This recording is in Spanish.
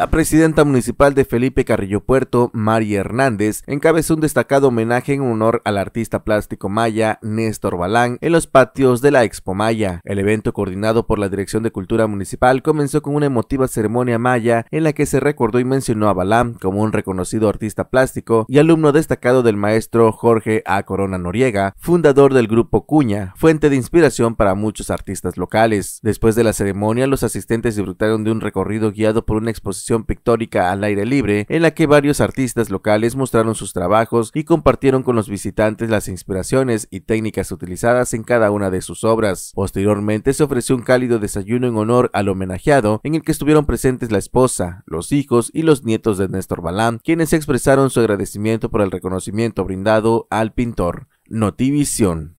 La presidenta municipal de Felipe Carrillo Puerto, María Hernández, encabezó un destacado homenaje en honor al artista plástico maya Néstor Balán en los patios de la Expo Maya. El evento coordinado por la Dirección de Cultura Municipal comenzó con una emotiva ceremonia maya en la que se recordó y mencionó a Balán como un reconocido artista plástico y alumno destacado del maestro Jorge A. Corona Noriega, fundador del grupo Cuña, fuente de inspiración para muchos artistas locales. Después de la ceremonia, los asistentes disfrutaron de un recorrido guiado por una exposición pictórica al aire libre en la que varios artistas locales mostraron sus trabajos y compartieron con los visitantes las inspiraciones y técnicas utilizadas en cada una de sus obras. Posteriormente se ofreció un cálido desayuno en honor al homenajeado en el que estuvieron presentes la esposa, los hijos y los nietos de Néstor Balán, quienes expresaron su agradecimiento por el reconocimiento brindado al pintor. Notivisión